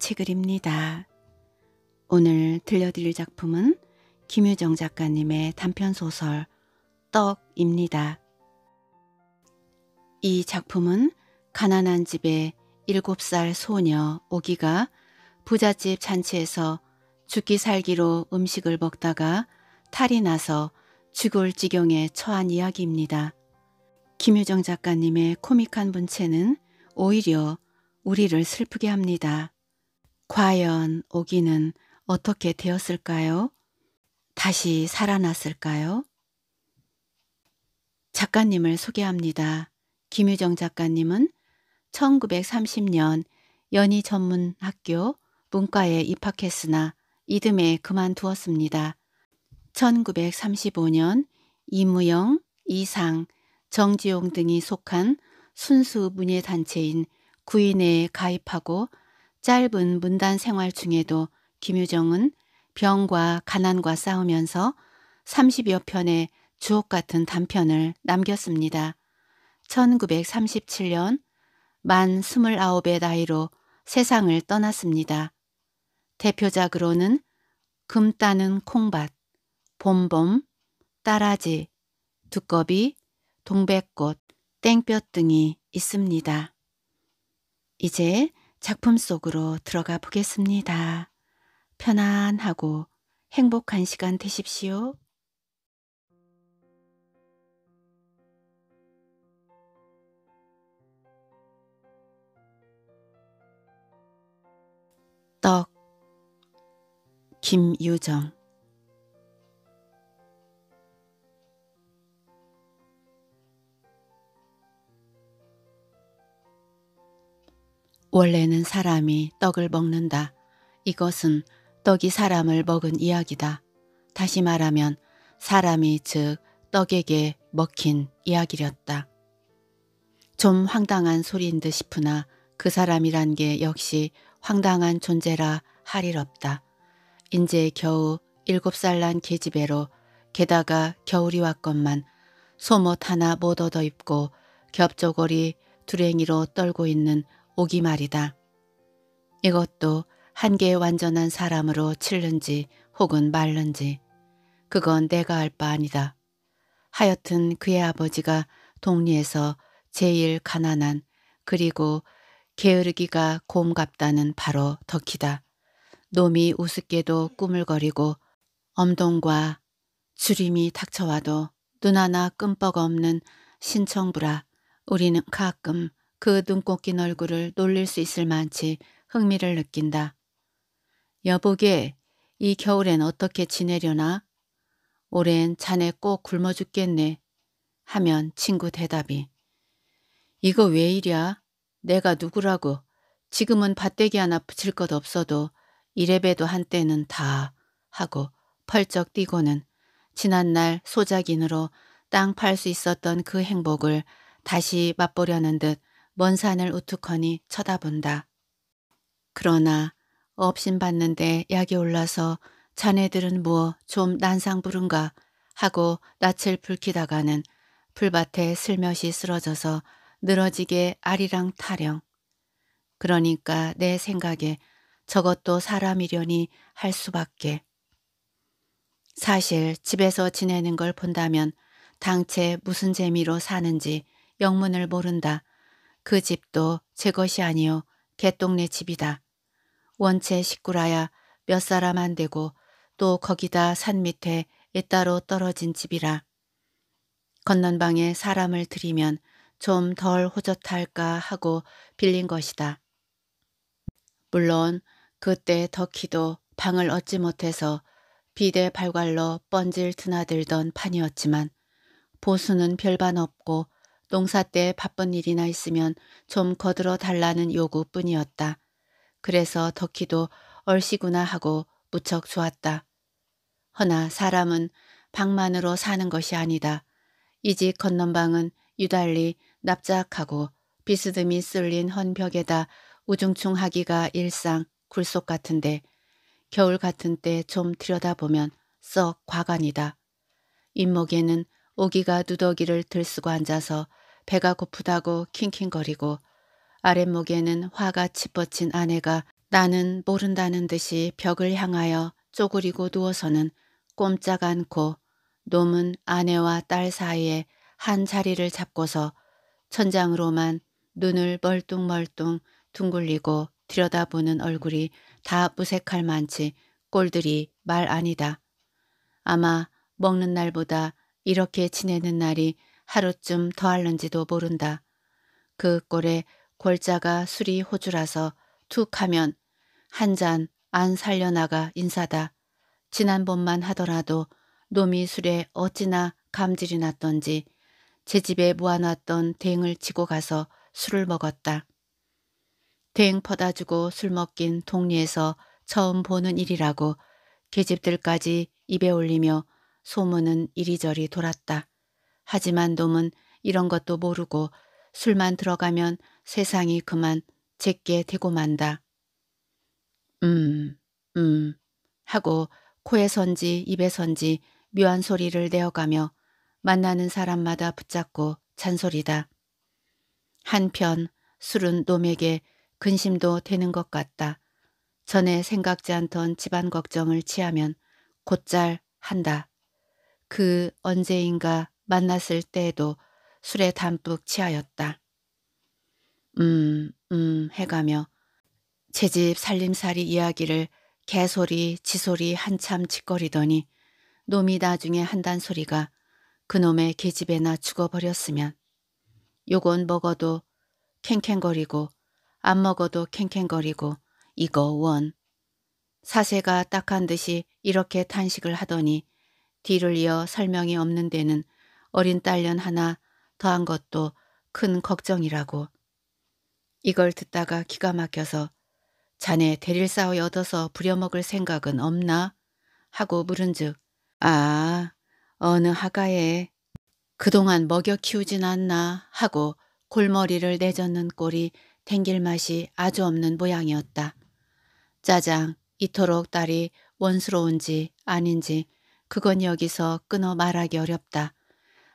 책을 입니다. 오늘 들려드릴 작품은 김유정 작가님의 단편소설 떡입니다. 이 작품은 가난한 집의 7살 소녀 오기가 부잣집 잔치에서 죽기 살기로 음식을 먹다가 탈이 나서 죽을 지경에 처한 이야기입니다. 김유정 작가님의 코믹한 문체는 오히려 우리를 슬프게 합니다. 과연 오기는 어떻게 되었을까요? 다시 살아났을까요? 작가님을 소개합니다. 김유정 작가님은 1930년 연희 전문학교 문과에 입학했으나 이듬해 그만두었습니다. 1935년 이무영, 이상, 정지용 등이 속한 순수 문예단체인 구인회에 가입하고 짧은 문단 생활 중에도 김유정은 병과 가난과 싸우면서 30여 편의 주옥 같은 단편을 남겼습니다. 1937년 만 29의 나이로 세상을 떠났습니다. 대표작으로는 금 따는 콩밭, 봄봄, 따라지, 두꺼비, 동백꽃, 땡볕 등이 있습니다. 이제 작품 속으로 들어가 보겠습니다. 편안하고 행복한 시간 되십시오. 떡 김유정 원래는 사람이 떡을 먹는다. 이것은 떡이 사람을 먹은 이야기다. 다시 말하면 사람이 즉 떡에게 먹힌 이야기였다. 좀 황당한 소리인 듯 싶으나 그 사람이란 게 역시 황당한 존재라 할 일 없다. 인제 겨우 일곱 살 난 계집애로 게다가 겨울이 왔건만 소못 하나 못 얻어 입고 겹저고리 두랭이로 떨고 있는 오기 말이다. 이것도 한 개의 완전한 사람으로 칠는지 혹은 말는지 그건 내가 알 바 아니다. 하여튼 그의 아버지가 동리에서 제일 가난한 그리고 게으르기가 곰같다는 바로 덕희다. 놈이 우습게도 꾸물거리고 엄동과 주림이 닥쳐와도 눈 하나 끔뻑 없는 신청부라 우리는 가끔 그 눈꽃 낀 얼굴을 놀릴 수 있을 만치 흥미를 느낀다. 여보게, 이 겨울엔 어떻게 지내려나? 올해엔 자네 꼭 굶어 죽겠네. 하면 친구 대답이. 이거 왜 이랴? 내가 누구라고. 지금은 밭대기 하나 붙일 것 없어도 이래봬도 한때는 다 하고 펄쩍 뛰고는 지난날 소작인으로 땅 팔 수 있었던 그 행복을 다시 맛보려는 듯먼 산을 우뚝하니 쳐다본다. 그러나 업신 받는데 약이 올라서 자네들은 뭐 좀 난상 부른가 하고 낯을 불키다가는 풀밭에 슬며시 쓰러져서 늘어지게 아리랑 타령. 그러니까 내 생각에 저것도 사람이려니 할 수밖에. 사실 집에서 지내는 걸 본다면 당최 무슨 재미로 사는지 영문을 모른다. 그 집도 제 것이 아니요 개똥네 집이다. 원체 식구라야 몇 사람 안 되고 또 거기다 산 밑에 옛따로 떨어진 집이라. 건넌방에 사람을 들이면 좀 덜 호젓할까 하고 빌린 것이다. 물론 그때 더키도 방을 얻지 못해서 비대 발괄로 번질 드나들던 판이었지만 보수는 별반 없고 농사 때 바쁜 일이나 있으면 좀 거들어 달라는 요구뿐이었다. 그래서 덕희도 얼씨구나 하고 무척 좋았다. 허나 사람은 방만으로 사는 것이 아니다. 이 집 건넌방은 유달리 납작하고 비스듬히 쓸린 헌 벽에다 우중충하기가 일상 굴속 같은데 겨울 같은 때 좀 들여다보면 썩과관이다 잇목에는 오기가 누더기를 들쓰고 앉아서 배가 고프다고 킹킹거리고 아랫목에는 화가 치뻗친 아내가 나는 모른다는 듯이 벽을 향하여 쪼그리고 누워서는 꼼짝 않고 놈은 아내와 딸 사이에 한 자리를 잡고서 천장으로만 눈을 멀뚱멀뚱 둥글리고 들여다보는 얼굴이 다 무색할 만치 꼴들이 말 아니다. 아마 먹는 날보다 이렇게 지내는 날이 하루쯤 더 할는지도 모른다. 그 꼴에 골자가 술이 호주라서 툭 하면 한 잔 안 살려나가 인사다. 지난번만 하더라도 놈이 술에 어찌나 감질이 났던지 제 집에 모아놨던 대행을 치고 가서 술을 먹었다. 대행 퍼다 주고 술 먹긴 동리에서 처음 보는 일이라고 계집들까지 입에 올리며 소문은 이리저리 돌았다. 하지만 놈은 이런 것도 모르고 술만 들어가면 세상이 그만 제게 되고 만다. 음, 음 하고 코에 선지 입에 선지 묘한 소리를 내어가며 만나는 사람마다 붙잡고 잔소리다. 한편 술은 놈에게 근심도 되는 것 같다. 전에 생각지 않던 집안 걱정을 취하면 곧잘 한다. 그 언제인가 만났을 때에도 술에 담뿍 취하였다. 음, 음 해가며 제 집 살림살이 이야기를 개소리 지소리 한참 짓거리더니 놈이 나중에 한단 소리가 그놈의 계집애나 죽어버렸으면 요건 먹어도 캥캥거리고 안 먹어도 캥캥거리고 이거 원. 사세가 딱한 듯이 이렇게 탄식을 하더니 뒤를 이어 설명이 없는 데는 어린 딸년 하나 더한 것도 큰 걱정이라고. 이걸 듣다가 기가 막혀서 자네 대릴 싸워 얻어서 부려먹을 생각은 없나? 하고 물은즉 아 어느 하가에 그동안 먹여 키우진 않나 하고 골머리를 내젓는 꼴이 댕길 맛이 아주 없는 모양이었다. 짜장 이토록 딸이 원수로운지 아닌지 그건 여기서 끊어 말하기 어렵다.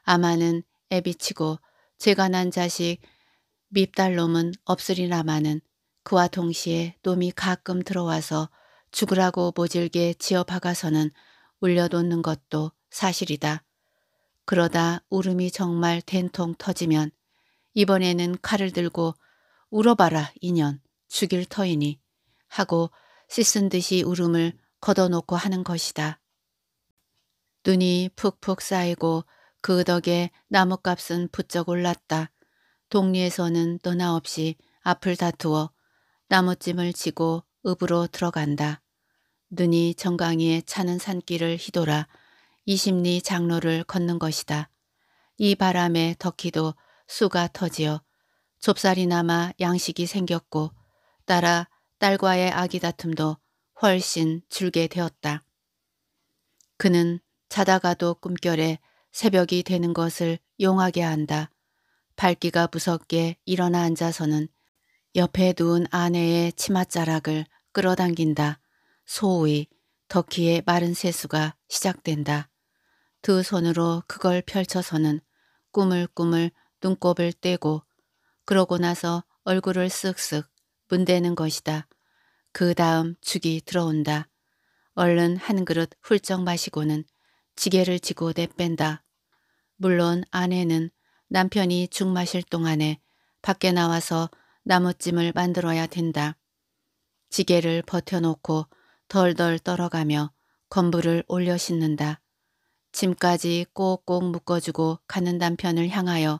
아마는 애비치고 죄가 난 자식 밉달놈은 없으리라마는 그와 동시에 놈이 가끔 들어와서 죽으라고 모질게 지어박아서는 울려놓는 것도 사실이다. 그러다 울음이 정말 된통 터지면 이번에는 칼을 들고 울어봐라 인연 죽일 터이니 하고 씻은 듯이 울음을 걷어놓고 하는 것이다. 눈이 푹푹 쌓이고 그 덕에 나뭇값은 부쩍 올랐다. 동리에서는 떠나 없이 앞을 다투어 나뭇짐을 지고 읍으로 들어간다. 눈이 정강이에 차는 산길을 휘돌아 이십리 장로를 걷는 것이다. 이 바람에 덕희도 수가 터지어 좁쌀이 남아 양식이 생겼고 따라 딸과의 아기 다툼도 훨씬 줄게 되었다. 그는 자다가도 꿈결에 새벽이 되는 것을 용하게 한다. 밝기가 무섭게 일어나 앉아서는 옆에 누운 아내의 치맛자락을 끌어당긴다. 소의 터키의 마른 세수가 시작된다. 두 손으로 그걸 펼쳐서는 꾸물꾸물 눈곱을 떼고 그러고 나서 얼굴을 쓱쓱 문대는 것이다. 그 다음 죽이 들어온다. 얼른 한 그릇 훌쩍 마시고는 지게를 지고 내뺀다. 물론 아내는 남편이 죽 마실 동안에 밖에 나와서 나뭇짐을 만들어야 된다. 지게를 버텨놓고 덜덜 떨어가며 건물을 올려 싣는다. 짐까지 꼭꼭 묶어주고 가는 남편을 향하여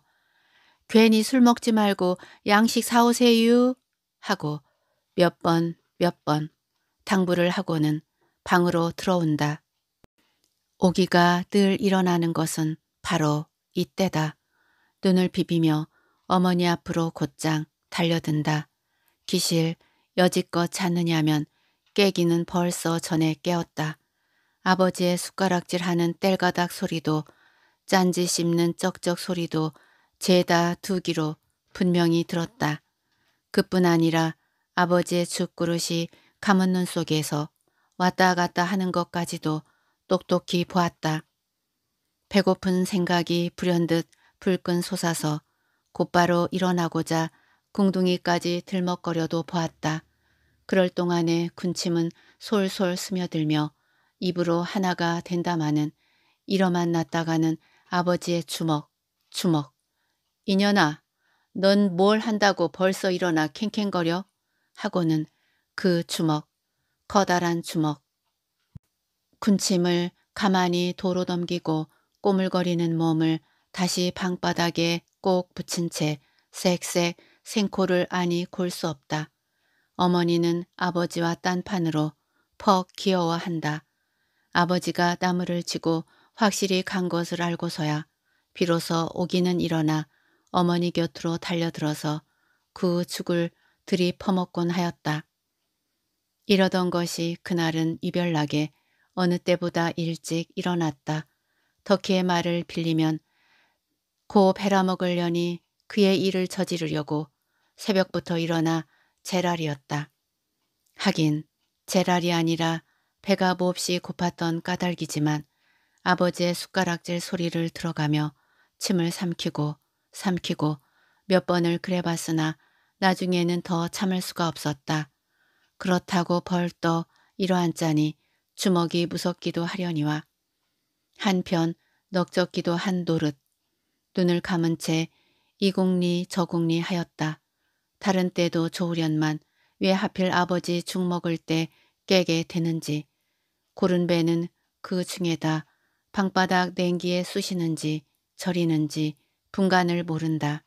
괜히 술 먹지 말고 양식 사오세요 하고 몇 번 몇 번 당부를 하고는 방으로 들어온다. 오기가 늘 일어나는 것은 바로 이때다. 눈을 비비며 어머니 앞으로 곧장 달려든다. 기실 여지껏 찾느냐면 깨기는 벌써 전에 깨었다. 아버지의 숟가락질하는 뗄가닥 소리도 짠지 씹는 쩍쩍 소리도 죄다 두기로 분명히 들었다. 그뿐 아니라 아버지의 죽그릇이 감은 눈 속에서 왔다 갔다 하는 것까지도 똑똑히 보았다. 배고픈 생각이 불현듯 불끈 솟아서 곧바로 일어나고자 궁둥이까지 들먹거려도 보았다. 그럴 동안에 군침은 솔솔 스며들며 입으로 하나가 된다마는 일어만 났다가는 아버지의 주먹, 주먹. 이년아, 넌 뭘 한다고 벌써 일어나 캥캥거려? 하고는 그 주먹, 커다란 주먹. 군침을 가만히 도로 넘기고 꼬물거리는 몸을 다시 방바닥에 꼭 붙인 채 쌕쌕 생코를 아니 골 수 없다. 어머니는 아버지와 딴판으로 퍽 기어와한다. 아버지가 나무를 치고 확실히 간 것을 알고서야 비로소 오기는 일어나 어머니 곁으로 달려들어서 그 죽을 들이퍼먹곤 하였다. 이러던 것이 그날은 이별나게 어느 때보다 일찍 일어났다. 터키의 말을 빌리면 고 베라먹으려니 그의 일을 저지르려고 새벽부터 일어나 제랄이었다. 하긴 제랄이 아니라 배가 몹시 뭐 고팠던 까닭이지만 아버지의 숟가락질 소리를 들어가며 침을 삼키고 삼키고 몇 번을 그래봤으나 나중에는 더 참을 수가 없었다. 그렇다고 벌떡 일어앉자니 주먹이 무섭기도 하려니와 한편 넉적기도 한 노릇. 눈을 감은 채 이공리 저공리 하였다. 다른 때도 좋으련만 왜 하필 아버지 죽 먹을 때 깨게 되는지 고른 배는 그 중에다 방바닥 냉기에 쑤시는지 절이는지 분간을 모른다.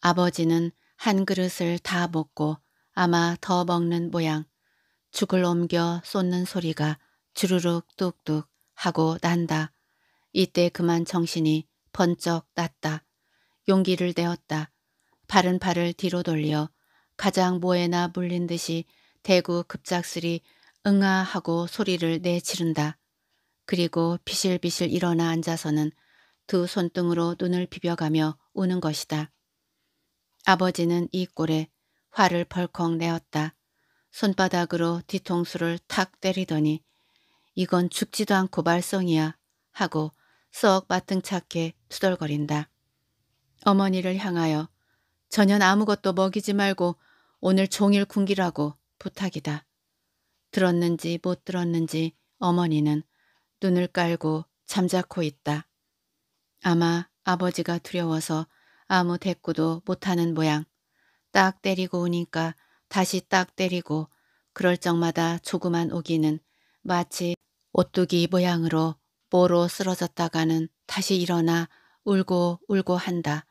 아버지는 한 그릇을 다 먹고 아마 더 먹는 모양. 죽을 옮겨 쏟는 소리가 주르륵 뚝뚝 하고 난다. 이때 그만 정신이 번쩍 났다. 용기를 내었다. 바른 팔을 뒤로 돌려 가장 뭐에나 물린 듯이 대구 급작스리 응아 하고 소리를 내지른다. 그리고 비실비실 일어나 앉아서는 두 손등으로 눈을 비벼가며 우는 것이다. 아버지는 이 꼴에 화를 벌컥 내었다. 손바닥으로 뒤통수를 탁 때리더니 이건 죽지도 않고 말썽이야 하고 썩 마등찮게 투덜거린다. 어머니를 향하여 전혀 아무것도 먹이지 말고 오늘 종일 굶기라고 부탁이다. 들었는지 못 들었는지 어머니는 눈을 깔고 잠자코 있다. 아마 아버지가 두려워서 아무 대꾸도 못하는 모양. 딱 때리고 오니까 다시 딱 때리고 그럴 적마다 조그만 오기는 마치 오뚜기 모양으로 보로 쓰러졌다가는 다시 일어나 울고 울고 한다.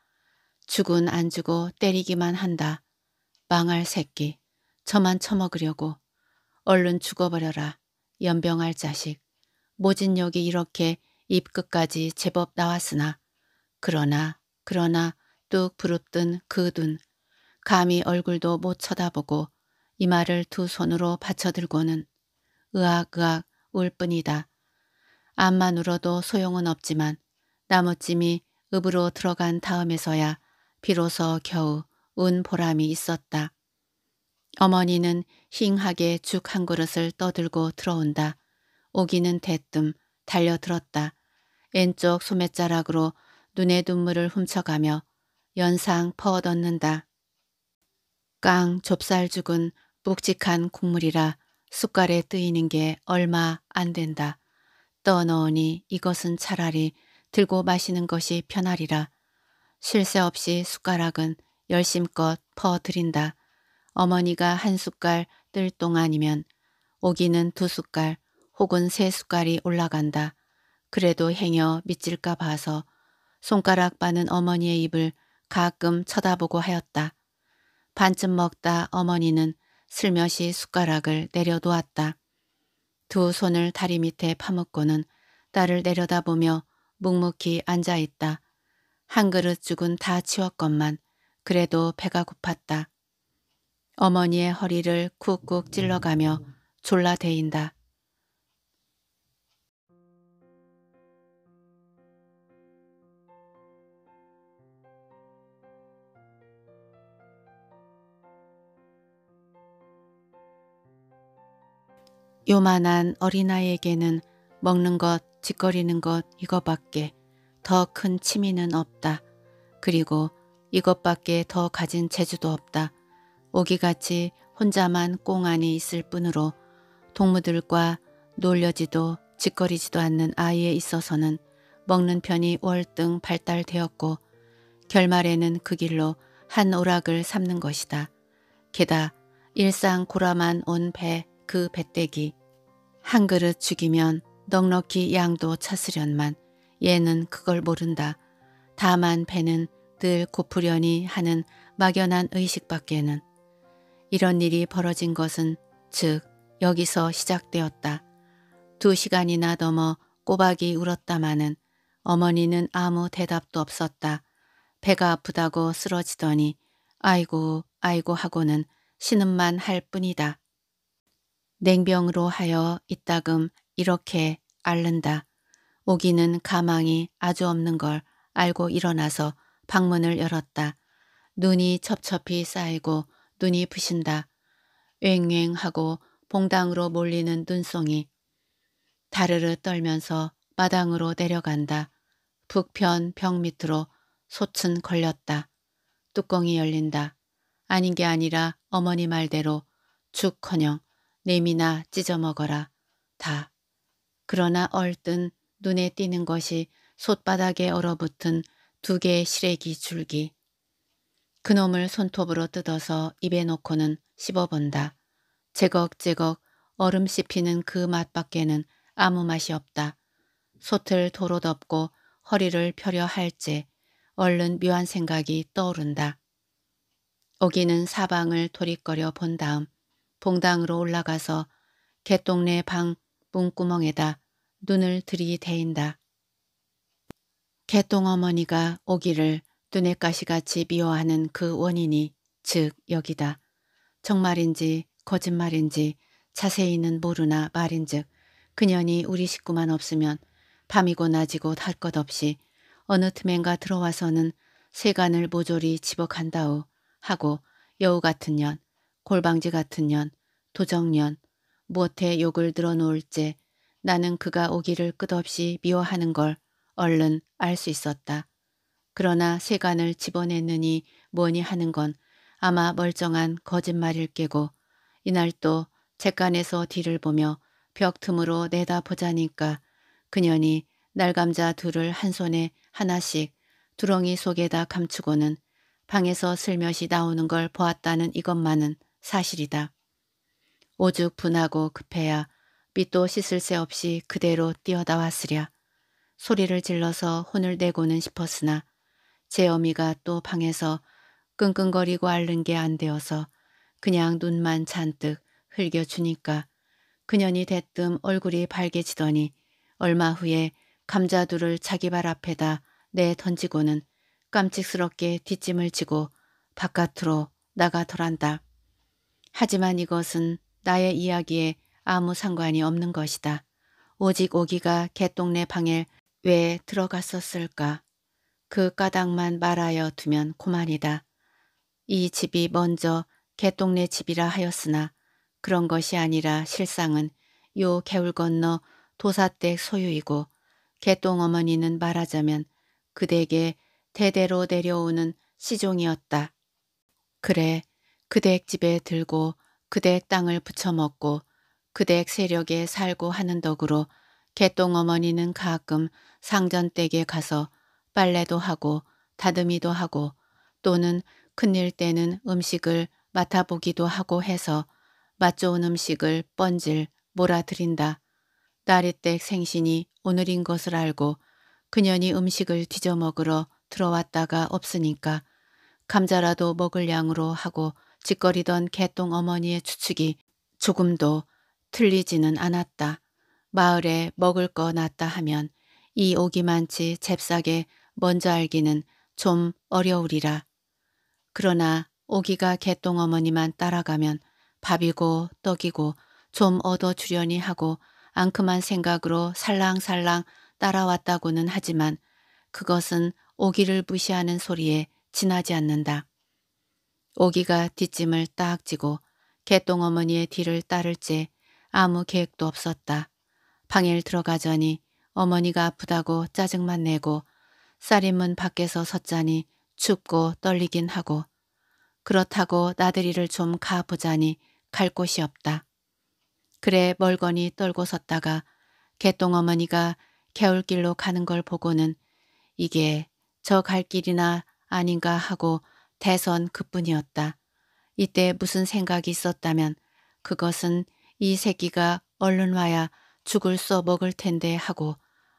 죽은 안 주고 때리기만 한다. 망할 새끼. 저만 처먹으려고. 얼른 죽어버려라. 연병할 자식. 모진욕이 이렇게 입끝까지 제법 나왔으나 그러나 그러나 뚝 부릅뜬 그 눈. 감히 얼굴도 못 쳐다보고 이마를 두 손으로 받쳐들고는 으악으악 울 뿐이다. 암만 울어도 소용은 없지만 나뭇짐이 읍으로 들어간 다음에서야 비로소 겨우 운 보람이 있었다. 어머니는 힝하게 죽 한 그릇을 떠들고 들어온다. 오기는 대뜸 달려들었다. 왼쪽 소매자락으로 눈에 눈물을 훔쳐가며 연상 퍼얻는다. 깡 좁쌀죽은 묵직한 국물이라 숟갈에 뜨이는 게 얼마 안 된다. 떠넣으니 이것은 차라리 들고 마시는 것이 편하리라. 쉴 새 없이 숟가락은 열심껏 퍼드린다 어머니가 한 숟갈 뜰 동안이면 오기는 두 숟갈 혹은 세 숟갈이 올라간다. 그래도 행여 미칠까 봐서 손가락 빠는 어머니의 입을 가끔 쳐다보고 하였다. 반쯤 먹다 어머니는 슬며시 숟가락을 내려놓았다. 두 손을 다리 밑에 파묻고는 딸을 내려다보며 묵묵히 앉아있다. 한 그릇 죽은 다 치웠건만 그래도 배가 고팠다. 어머니의 허리를 쿡쿡 찔러가며 졸라 대인다. 요만한 어린아이에게는 먹는 것, 짓거리는 것이것밖에더 큰 취미는 없다. 그리고 이것밖에 더 가진 재주도 없다. 오기같이 혼자만 꽁 안에 있을 뿐으로 동무들과 놀려지도 짓거리지도 않는 아이에 있어서는 먹는 편이 월등 발달되었고 결말에는 그 길로 한 오락을 삼는 것이다. 게다 일상 고라만 온배 그 배때기. 한 그릇 죽이면 넉넉히 양도 찾으련만 얘는 그걸 모른다. 다만 배는 늘 고프려니 하는 막연한 의식밖에는 이런 일이 벌어진 것은 즉 여기서 시작되었다. 두 시간이나 넘어 꼬박이 울었다마는 어머니는 아무 대답도 없었다. 배가 아프다고 쓰러지더니 아이고 아이고 하고는 신음만 할 뿐이다. 냉병으로 하여 이따금 이렇게 앓는다. 오기는 가망이 아주 없는 걸 알고 일어나서 방문을 열었다. 눈이 첩첩히 쌓이고 눈이 부신다. 왱왱하고 봉당으로 몰리는 눈송이 다르르 떨면서 마당으로 내려간다. 북편 벽 밑으로 소은 걸렸다. 뚜껑이 열린다. 아닌 게 아니라 어머니 말대로 죽커녕 냄이나 찢어 먹어라. 다. 그러나 얼뜬 눈에 띄는 것이 솥바닥에 얼어붙은 두 개의 시래기 줄기. 그놈을 손톱으로 뜯어서 입에 넣고는 씹어본다. 제걱제걱 얼음 씹히는 그 맛밖에는 아무 맛이 없다. 솥을 도로 덮고 허리를 펴려 할지 얼른 묘한 생각이 떠오른다. 오기는 사방을 도리거려 본 다음 봉당으로 올라가서 개똥네 방 문구멍에다 눈을 들이대인다. 개똥 어머니가 오기를 눈엣가시같이 미워하는 그 원인이 즉 여기다. 정말인지 거짓말인지 자세히는 모르나 말인즉 그년이 우리 식구만 없으면 밤이고 낮이고 할 것 없이 어느 틈엔가 들어와서는 세간을 모조리 집어간다우 하고 여우 같은 년 골방지 같은 년, 도정년, 무엇에 욕을 늘어놓을지 나는 그가 오기를 끝없이 미워하는 걸 얼른 알 수 있었다. 그러나 세간을 집어냈느니 뭐니 하는 건 아마 멀쩡한 거짓말일 게고 이날 또 책간에서 뒤를 보며 벽 틈으로 내다보자니까 그년이 날감자 둘을 한 손에 하나씩 두렁이 속에다 감추고는 방에서 슬며시 나오는 걸 보았다는 이것만은 사실이다. 오죽 분하고 급해야 빛도 씻을 새 없이 그대로 뛰어나왔으랴. 소리를 질러서 혼을 내고는 싶었으나 제 어미가 또 방에서 끙끙거리고 앓는 게 안 되어서 그냥 눈만 잔뜩 흘겨주니까 그년이 대뜸 얼굴이 밝게지더니 얼마 후에 감자두를 자기 발 앞에다 내 던지고는 깜찍스럽게 뒷짐을 지고 바깥으로 나가더란다. 하지만 이것은 나의 이야기에 아무 상관이 없는 것이다. 오직 오기가 개똥내 방에 왜 들어갔었을까? 그 까닭만 말하여 두면 고만이다. 이 집이 먼저 개똥내 집이라 하였으나 그런 것이 아니라 실상은 요 개울 건너 도사댁 소유이고 개똥 어머니는 말하자면 그대게 대대로 내려오는 시종이었다. 그래 그댁 집에 들고 그댁 땅을 붙여먹고그댁 세력에 살고 하는 덕으로 개똥 어머니는 가끔 상전댁에 가서 빨래도 하고 다듬이도 하고 또는 큰일 때는 음식을 맡아보기도 하고 해서 맛 좋은 음식을 뻔질 몰아드린다딸이댁 생신이 오늘인 것을 알고 그년이 음식을 뒤져먹으러 들어왔다가 없으니까 감자라도 먹을 양으로 하고 짓거리던 개똥 어머니의 추측이 조금도 틀리지는 않았다. 마을에 먹을 거 났다 하면 이 오기만치 잽싸게 먼저 알기는 좀 어려우리라. 그러나 오기가 개똥 어머니만 따라가면 밥이고 떡이고 좀 얻어 주려니 하고 앙큼한 생각으로 살랑살랑 따라왔다고는 하지만 그것은 오기를 무시하는 소리에 지나지 않는다. 오기가 뒷짐을 딱 지고 개똥 어머니의 뒤를 따를지 아무 계획도 없었다. 방에 들어가자니 어머니가 아프다고 짜증만 내고 쌀인문 밖에서 섰자니 춥고 떨리긴 하고 그렇다고 나들이를 좀 가보자니 갈 곳이 없다. 그래 멀거니 떨고 섰다가 개똥 어머니가 개울길로 가는 걸 보고는 이게 저 갈 길이나 아닌가 하고 대선 그뿐이었다. 이때 무슨 생각이 있었다면 그것은 이 새끼가 얼른 와야 죽을 써먹을 텐데 하고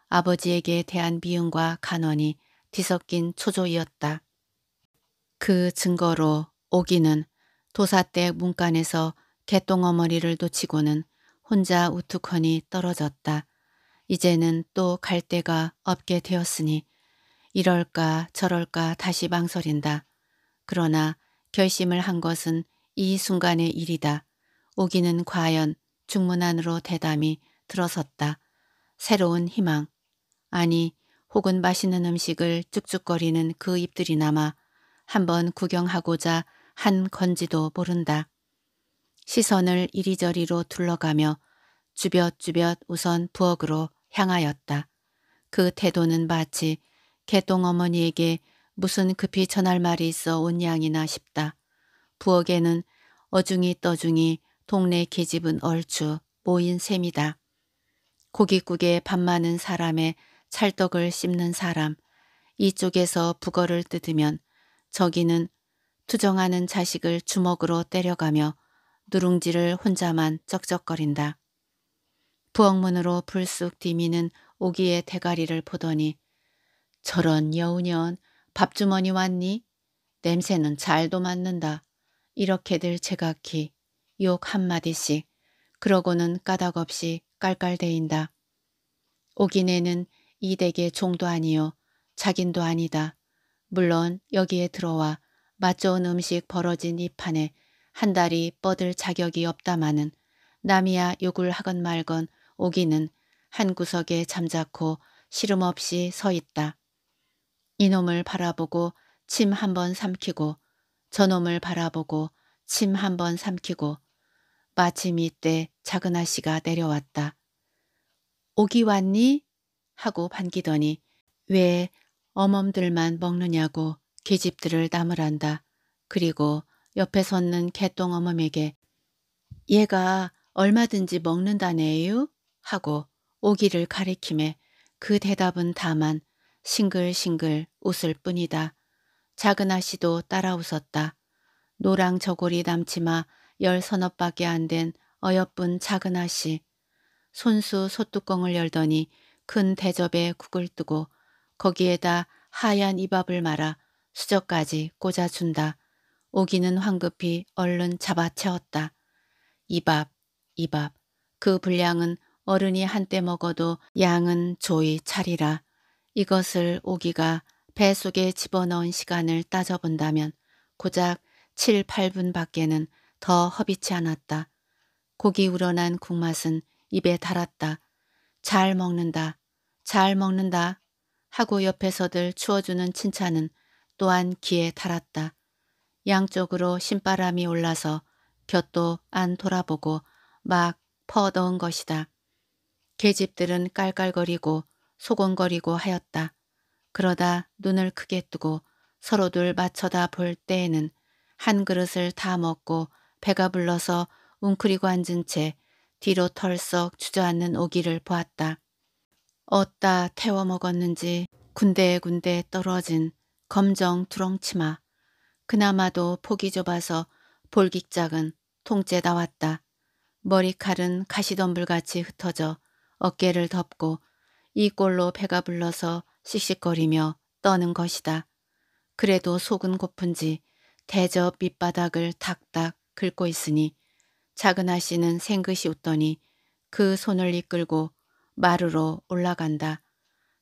아버지에게 대한 미움과 간원이 뒤섞인 초조이었다. 그 증거로 오기는 도사댁 문간에서 개똥어머니를 놓치고는 혼자 우투커이 떨어졌다. 이제는 또 갈 데가 없게 되었으니 이럴까 저럴까 다시 망설인다. 그러나 결심을 한 것은 이 순간의 일이다. 오기는 과연 중문 안으로 대담이 들어섰다. 새로운 희망. 아니 혹은 맛있는 음식을 쭉쭉거리는 그 입들이 남아 한번 구경하고자 한 건지도 모른다. 시선을 이리저리로 둘러가며 주뼛주뼛 우선 부엌으로 향하였다. 그 태도는 마치 개똥 어머니에게 무슨 급히 전할 말이 있어 온 양이나 싶다. 부엌에는 어중이 떠중이 동네 계집은 얼추 모인 셈이다. 고깃국에 밥 많은 사람에 찰떡을 씹는 사람, 이쪽에서 북어를 뜯으면 저기는 투정하는 자식을 주먹으로 때려가며 누룽지를 혼자만 쩍쩍거린다. 부엌문으로 불쑥 디미는 오기의 대가리를 보더니 저런 여우년 밥주머니 왔니? 냄새는 잘도 맡는다 이렇게들 제각기 욕 한마디씩 그러고는 까닥없이 깔깔대인다. 오기내는 이댁의 종도 아니요 자긴도 아니다. 물론 여기에 들어와 맛좋은 음식 벌어진 이 판에 한 달이 뻗을 자격이 없다마는 남이야 욕을 하건 말건 오기는 한 구석에 잠자코 시름없이 서 있다. 이놈을 바라보고 침 한번 삼키고 저놈을 바라보고 침 한번 삼키고 마침 이때 작은 아씨가 내려왔다. 오기 왔니? 하고 반기더니 왜 어멈들만 먹느냐고 계집들을 나무란다. 그리고 옆에 섰는 개똥 어멈에게 얘가 얼마든지 먹는다네요? 하고 오기를 가리킴에 그 대답은 다만 싱글싱글 웃을 뿐이다. 작은 아씨도 따라 웃었다. 노랑 저고리 남치마 열 서너밖에 안 된 어여쁜 작은 아씨. 손수 솥뚜껑을 열더니 큰 대접에 국을 뜨고 거기에다 하얀 이밥을 말아 수저까지 꽂아준다. 오기는 황급히 얼른 잡아채웠다. 이밥, 이밥. 그 분량은 어른이 한때 먹어도 양은 조이 차리라. 이것을 오기가 배 속에 집어넣은 시간을 따져본다면 고작 7, 8분밖에는 더 허비치 않았다. 고기 우러난 국맛은 입에 달았다. 잘 먹는다. 잘 먹는다. 하고 옆에서들 추워주는 칭찬은 또한 귀에 달았다. 양쪽으로 신바람이 올라서 곁도 안 돌아보고 막 퍼더운 것이다. 계집들은 깔깔거리고 소곤거리고 하였다. 그러다 눈을 크게 뜨고 서로둘 맞춰다 볼 때에는 한 그릇을 다 먹고 배가 불러서 웅크리고 앉은 채 뒤로 털썩 주저앉는 오기를 보았다. 얻다 태워 먹었는지 군대에군대에 떨어진 검정 두렁치마. 그나마도 폭이 좁아서 볼깃작은 통째 나왔다. 머리칼은 가시덤불같이 흩어져 어깨를 덮고 이 꼴로 배가 불러서 씩씩거리며 떠는 것이다. 그래도 속은 고픈지 대저 밑바닥을 탁탁 긁고 있으니 작은 아씨는 생긋이 웃더니 그 손을 이끌고 마루로 올라간다.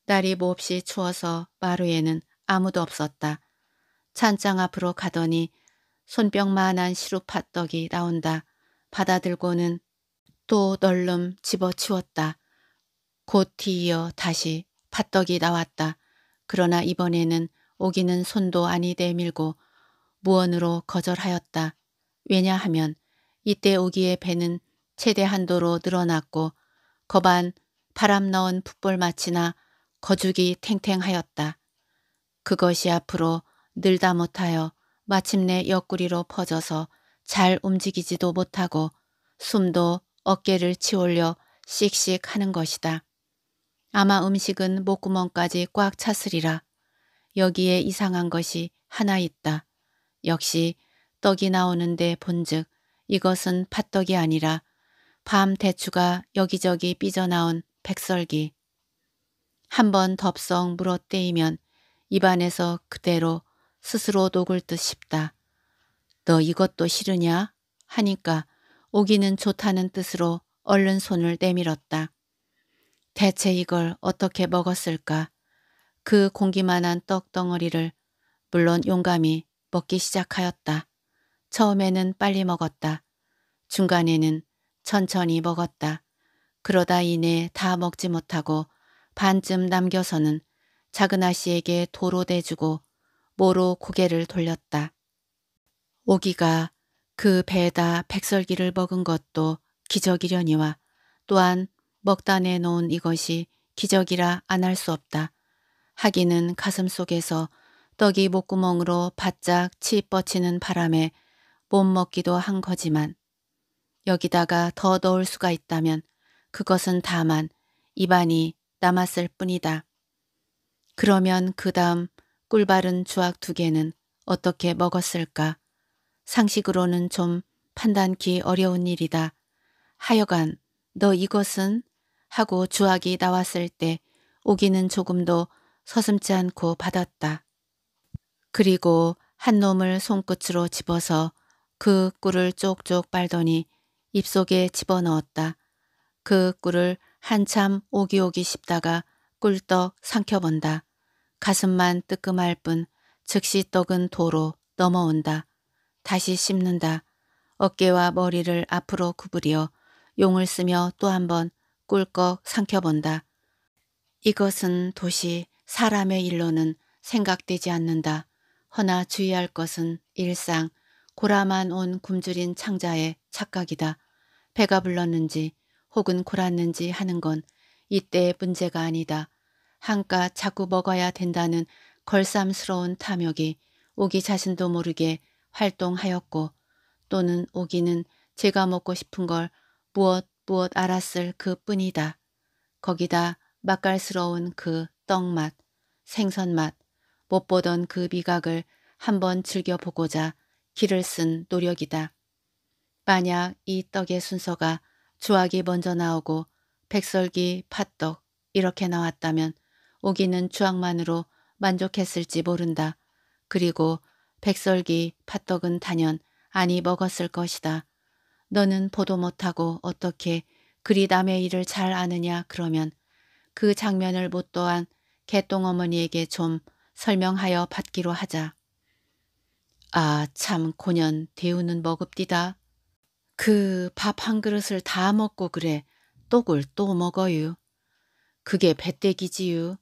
날이 몹시 추워서 마루에는 아무도 없었다. 찬장 앞으로 가더니 손뼉만한 시루팥떡이 나온다. 받아들고는 또 널름 집어치웠다. 곧 뒤이어 다시 팥떡이 나왔다. 그러나 이번에는 오기는 손도 아니 내밀고 무언으로 거절하였다. 왜냐하면 이때 오기의 배는 최대한도로 늘어났고 거반 바람 넣은 풋볼마치나 거죽이 탱탱하였다. 그것이 앞으로 늘다 못하여 마침내 옆구리로 퍼져서 잘 움직이지도 못하고 숨도 어깨를 치올려 씩씩하는 것이다. 아마 음식은 목구멍까지 꽉 찼으리라. 여기에 이상한 것이 하나 있다. 역시 떡이 나오는데 본즉 이것은 팥떡이 아니라 밤 대추가 여기저기 삐져나온 백설기. 한번덥성 물어떼이면 입안에서 그대로 스스로 녹을 듯 싶다. 너 이것도 싫으냐? 하니까 오기는 좋다는 뜻으로 얼른 손을 내밀었다. 대체 이걸 어떻게 먹었을까? 그 공기만한 떡덩어리를 물론 용감히 먹기 시작하였다. 처음에는 빨리 먹었다. 중간에는 천천히 먹었다. 그러다 이내 다 먹지 못하고 반쯤 남겨서는 작은 아씨에게 도로 대주고 모로 고개를 돌렸다. 오기가 그 배에다 백설기를 먹은 것도 기적이려니와 또한 먹다 내놓은 이것이 기적이라 안 할 수 없다. 하기는 가슴 속에서 떡이 목구멍으로 바짝 치 뻗치는 바람에 못 먹기도 한 거지만 여기다가 더 넣을 수가 있다면 그것은 다만 입안이 남았을 뿐이다. 그러면 그 다음 꿀바른 주악 두 개는 어떻게 먹었을까? 상식으로는 좀 판단기 어려운 일이다. 하여간 너 이것은 하고 주악이 나왔을 때 오기는 조금도 서슴지 않고 받았다. 그리고 한 놈을 손끝으로 집어서 그 꿀을 쪽쪽 빨더니 입속에 집어넣었다. 그 꿀을 한참 오기오기 씹다가 꿀떡 삼켜본다. 가슴만 뜨끔할 뿐 즉시 떡은 도로 넘어온다. 다시 씹는다. 어깨와 머리를 앞으로 구부려 용을 쓰며 또한번 꿀꺽 삼켜본다. 이것은 도시 사람의 일로는 생각되지 않는다. 허나 주의할 것은 일상 고라만 온 굶주린 창자의 착각이다. 배가 불렀는지 혹은 골았는지 하는 건 이때의 문제가 아니다. 한가 자꾸 먹어야 된다는 걸쌈스러운 탐욕이 오기 자신도 모르게 활동하였고 또는 오기는 제가 먹고 싶은 걸 무엇 무엇 알았을 그 뿐이다. 거기다 맛깔스러운 그 떡맛, 생선맛, 못 보던 그 미각을 한번 즐겨보고자 길을 쓴 노력이다. 만약 이 떡의 순서가 주악이 먼저 나오고 백설기, 팥떡 이렇게 나왔다면 오기는 주악만으로 만족했을지 모른다. 그리고 백설기, 팥떡은 단연 아니 먹었을 것이다. 너는 보도 못하고 어떻게 그리 남의 일을 잘 아느냐 그러면 그 장면을 못 또한 개똥 어머니에게 좀 설명하여 받기로 하자. 아 참 고년 대우는 머읍디다그 밥 한 그릇을 다 먹고 그래 똑을 또 먹어유. 그게 배때기지유.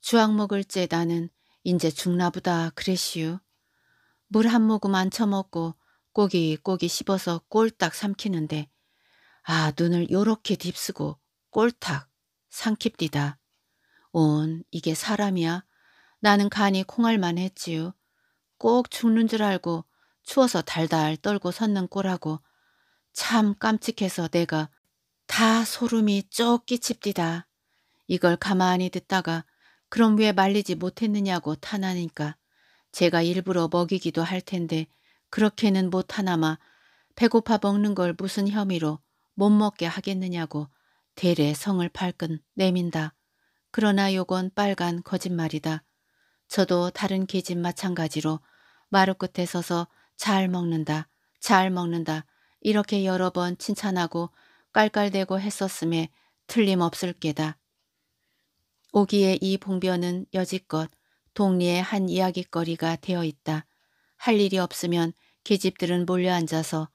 주악 먹을 때 나는 인제 죽나보다 그랬유물 한 모금 안 처먹고 꼬기꼬기 씹어서 꼴딱 삼키는데 아 눈을 요렇게 딥쓰고 꼴딱 삼킵디다. 온 이게 사람이야. 나는 간이 콩알만 했지요. 꼭 죽는 줄 알고 추워서 달달 떨고 섰는 꼴하고 참 깜찍해서 내가 다 소름이 쪽 끼칩디다. 이걸 가만히 듣다가 그럼 왜 말리지 못했느냐고 탄하니까 제가 일부러 먹이기도 할 텐데 그렇게는 못하나마 배고파 먹는 걸 무슨 혐의로 못 먹게 하겠느냐고 대래 성을 팔끈 내민다. 그러나 요건 빨간 거짓말이다. 저도 다른 계집 마찬가지로 마루 끝에 서서 잘 먹는다, 잘 먹는다 이렇게 여러 번 칭찬하고 깔깔대고 했었음에 틀림없을 게다. 오기에 이 봉변은 여지껏 동리의 한 이야기거리가 되어 있다. 할 일이 없으면 기집들은 몰려 앉아서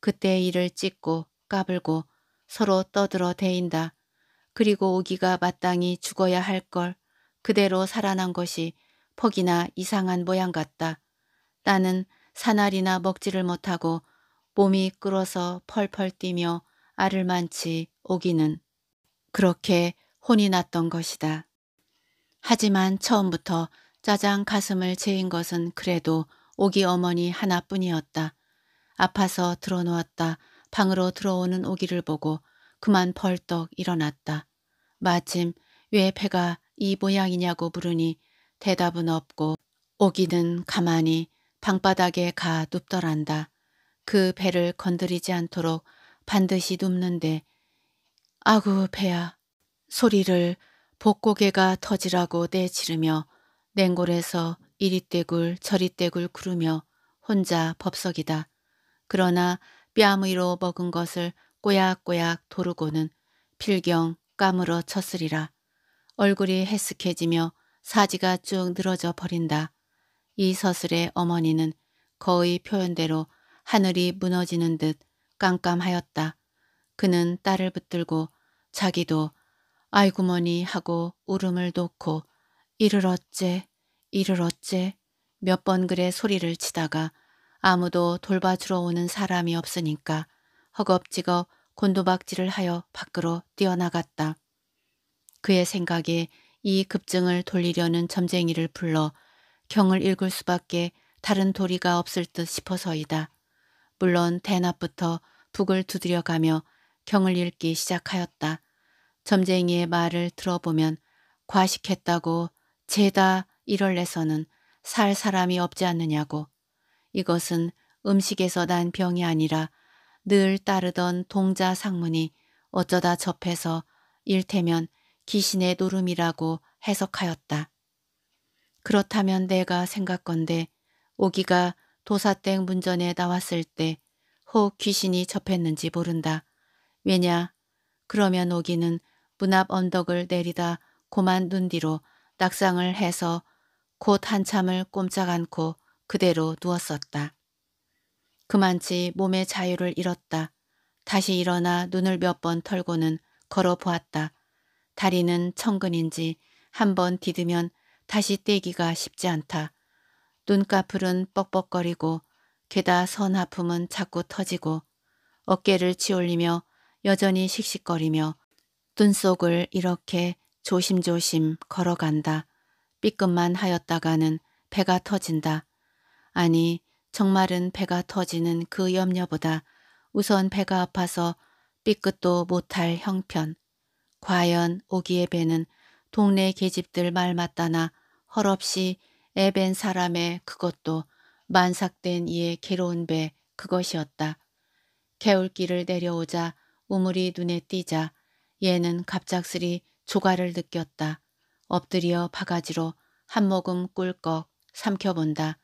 그때 일을 찢고 까불고 서로 떠들어 대인다. 그리고 오기가 마땅히 죽어야 할 걸 그대로 살아난 것이 퍽이나 이상한 모양 같다. 나는 사날이나 먹지를 못하고 몸이 끓어서 펄펄 뛰며 알을 만치 오기는 그렇게 혼이 났던 것이다. 하지만 처음부터 짜장 가슴을 재인 것은 그래도 오기 어머니 하나뿐이었다. 아파서 들어놓았다. 방으로 들어오는 오기를 보고 그만 벌떡 일어났다. 마침 왜 배가 이 모양이냐고 물으니 대답은 없고 오기는 가만히 방바닥에 가 눕더란다. 그 배를 건드리지 않도록 반드시 눕는데 아구 배야 소리를 복고개가 터지라고 내지르며 냉골에서 이리떼굴 저리떼굴 구르며 혼자 법석이다. 그러나 뺨의로 먹은 것을 꼬약꼬약 도르고는 필경 까물어 쳤으리라. 얼굴이 해쓱해지며 사지가 쭉 늘어져 버린다. 이 서슬의 어머니는 거의 표현대로 하늘이 무너지는 듯 깜깜하였다. 그는 딸을 붙들고 자기도 아이구머니 하고 울음을 놓고 이를 어째 이를 어째 번째, 몇번 그래 소리를 치다가 아무도 돌봐주러 오는 사람이 없으니까 허겁지겁 곤두박질을 하여 밖으로 뛰어나갔다. 그의 생각에 이 급증을 돌리려는 점쟁이를 불러 경을 읽을 수밖에 다른 도리가 없을 듯 싶어서이다. 물론 대낮부터 북을 두드려가며 경을 읽기 시작하였다. 점쟁이의 말을 들어보면 과식했다고 죄다 이럴래서는 살 사람이 없지 않느냐고. 이것은 음식에서 난 병이 아니라 늘 따르던 동자 상문이 어쩌다 접해서 일테면 귀신의 노름이라고 해석하였다. 그렇다면 내가 생각건데 오기가 도사땡 문전에 나왔을 때 혹 귀신이 접했는지 모른다. 왜냐? 그러면 오기는 문 앞 언덕을 내리다 고만 눈 뒤로 낙상을 해서 곧 한참을 꼼짝 않고 그대로 누웠었다. 그만치 몸의 자유를 잃었다. 다시 일어나 눈을 몇 번 털고는 걸어보았다. 다리는 천근인지 한 번 디디면 다시 떼기가 쉽지 않다. 눈꺼풀은 뻑뻑거리고 게다 선 하품은 자꾸 터지고 어깨를 치올리며 여전히 씩씩거리며 눈 속을 이렇게 조심조심 걸어간다. 삐끗만 하였다가는 배가 터진다. 아니 정말은 배가 터지는 그 염려보다 우선 배가 아파서 삐끗도 못할 형편. 과연 오기의 배는 동네 계집들 말 맞다나 헐없이 애벤 사람의 그것도 만삭된 이의 괴로운 배 그것이었다. 개울길을 내려오자 우물이 눈에 띄자 얘는 갑작스리 조가를 느꼈다. 엎드려 바가지로 한 모금 꿀꺽 삼켜본다.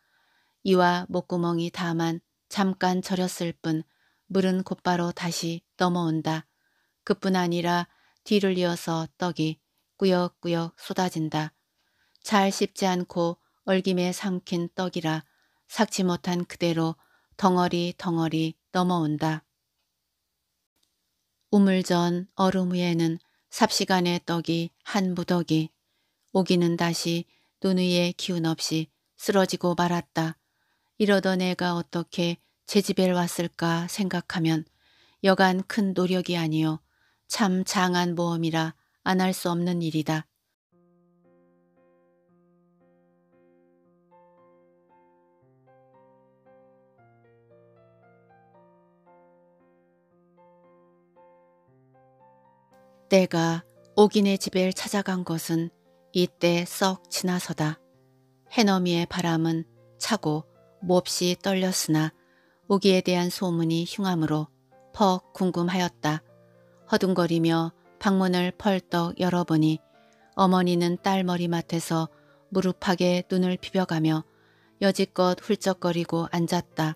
이와 목구멍이 다만 잠깐 절였을 뿐 물은 곧바로 다시 넘어온다. 그뿐 아니라 뒤를 이어서 떡이 꾸역꾸역 쏟아진다. 잘 씹지 않고 얼김에 삼킨 떡이라 삭지 못한 그대로 덩어리 덩어리 넘어온다. 우물전 얼음 위에는 삽시간의 떡이 한 무더기 오기는 다시 눈위에 기운 없이 쓰러지고 말았다. 이러던 애가 어떻게 제 집에 왔을까 생각하면 여간 큰 노력이 아니요. 참 장한 모험이라 안 할 수 없는 일이다. 내가 오기네 집에 찾아간 것은 이때 썩 지나서다. 해너미의 바람은 차고 몹시 떨렸으나 우기에 대한 소문이 흉함으로 퍽 궁금하였다. 허둥거리며 방문을 펄떡 열어보니 어머니는 딸 머리맡에서 무릎하게 눈을 비벼가며 여지껏 훌쩍거리고 앉았다.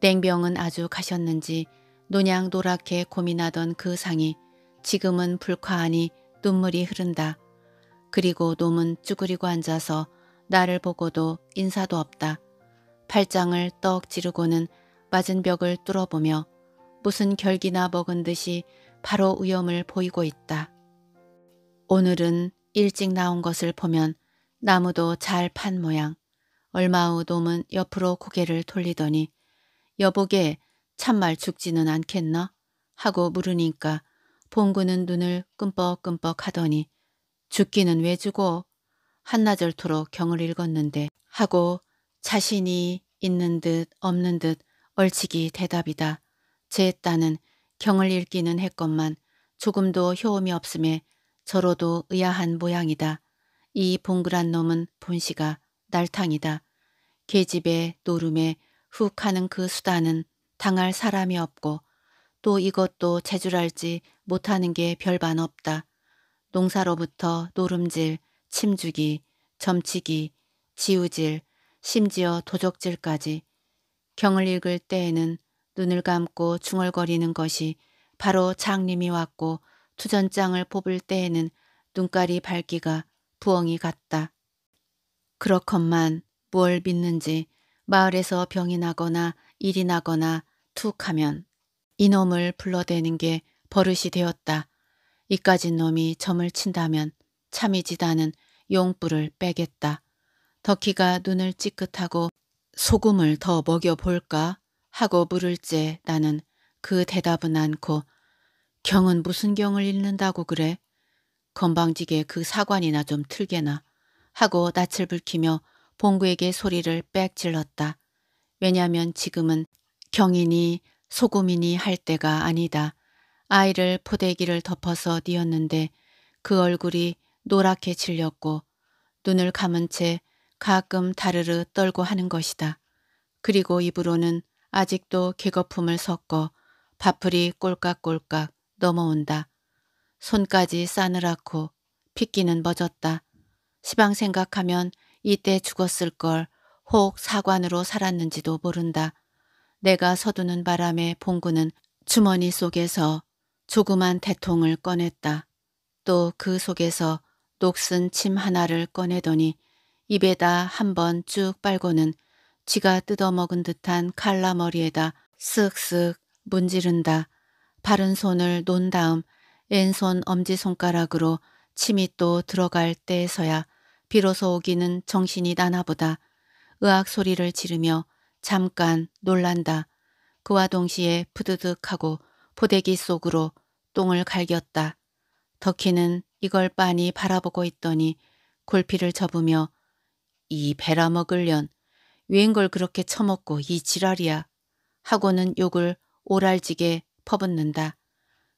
냉병은 아주 가셨는지 노냥 노랗게 고민하던 그 상이 지금은 불쾌하니 눈물이 흐른다. 그리고 놈은 쭈그리고 앉아서 나를 보고도 인사도 없다. 팔짱을 떡 지르고는 맞은 벽을 뚫어보며 무슨 결기나 먹은 듯이 바로 위험을 보이고 있다. 오늘은 일찍 나온 것을 보면 나무도 잘 판 모양. 얼마 후 놈은 옆으로 고개를 돌리더니 여보게 참말 죽지는 않겠나? 하고 물으니까 봉구는 눈을 끔뻑끔뻑 하더니 죽기는 왜 죽어? 한나절토록 경을 읽었는데 하고 자신이 있는 듯 없는 듯 얼치기 대답이다. 제딴은 경을 읽기는 했건만 조금도 효험이 없음에 저로도 의아한 모양이다. 이 봉그란 놈은 본시가 날탕이다. 계집의 노름에 훅 하는 그 수단은 당할 사람이 없고 또 이것도 제주랄지 못하는 게 별반 없다. 농사로부터 노름질, 침주기, 점치기, 지우질, 심지어 도적질까지 경을 읽을 때에는 눈을 감고 중얼거리는 것이 바로 장님이 왔고 투전장을 뽑을 때에는 눈깔이 밝기가 부엉이 같다. 그렇건만 무얼 믿는지 마을에서 병이 나거나 일이 나거나 툭 하면 이놈을 불러대는 게 버릇이 되었다. 이 까진 놈이 점을 친다면 참이 지다는 용뿔을 빼겠다. 더키가 눈을 찌끗하고 소금을 더 먹여볼까 하고 물을 째 나는 그 대답은 않고 경은 무슨 경을 읽는다고 그래? 건방지게 그 사관이나 좀 틀게나 하고 낯을 불키며 봉구에게 소리를 빽 질렀다. 왜냐면 지금은 경이니 소금이니 할 때가 아니다. 아이를 포대기를 덮어서 뉘었는데 그 얼굴이 노랗게 질렸고 눈을 감은 채 가끔 다르르 떨고 하는 것이다. 그리고 입으로는 아직도 개거품을 섞어 밥풀이 꼴깍꼴깍 넘어온다. 손까지 싸늘하고 핏기는 멎었다. 시방 생각하면 이때 죽었을 걸 혹 사관으로 살았는지도 모른다. 내가 서두는 바람에 봉구는 주머니 속에서 조그만 대통을 꺼냈다. 또 그 속에서 녹슨 침 하나를 꺼내더니 입에다 한번 쭉 빨고는 쥐가 뜯어먹은 듯한 칼라머리에다 쓱쓱 문지른다. 바른 손을 논 다음 왼손 엄지손가락으로 침이 또 들어갈 때에서야 비로소 오기는 정신이 나나보다 의학 소리를 지르며 잠깐 놀란다. 그와 동시에 푸드득하고 포대기 속으로 똥을 갈겼다. 더키는 이걸 빤히 바라보고 있더니 골피를 접으며 이 베라먹을 년웬걸 그렇게 처먹고 이 지랄이야 하고는 욕을 오랄지게 퍼붓는다.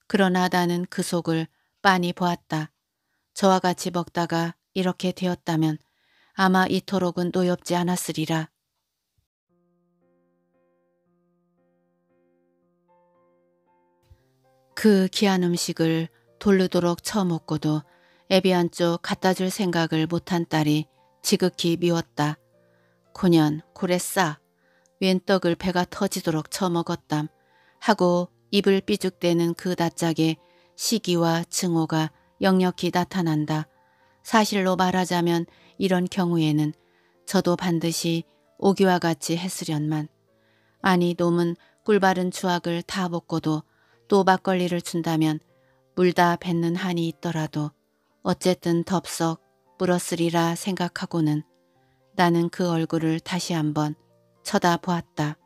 그러나 나는 그 속을 빤히 보았다. 저와 같이 먹다가 이렇게 되었다면 아마 이토록은 노엽지 않았으리라. 그 귀한 음식을 돌르도록 처먹고도 에비안 쪽 갖다 줄 생각을 못한 딸이 지극히 미웠다. 고년 고래싸 왼떡을 배가 터지도록 처먹었담 하고 입을 삐죽대는 그 낯짝에 시기와 증오가 역력히 나타난다. 사실로 말하자면 이런 경우에는 저도 반드시 오기와 같이 했으련만 아니 놈은 꿀바른 추악을 다 벗고도 또 막걸리를 준다면 물다 뱉는 한이 있더라도 어쨌든 덥석 물었으리라 생각하고는 나는 그 얼굴을 다시 한번 쳐다보았다.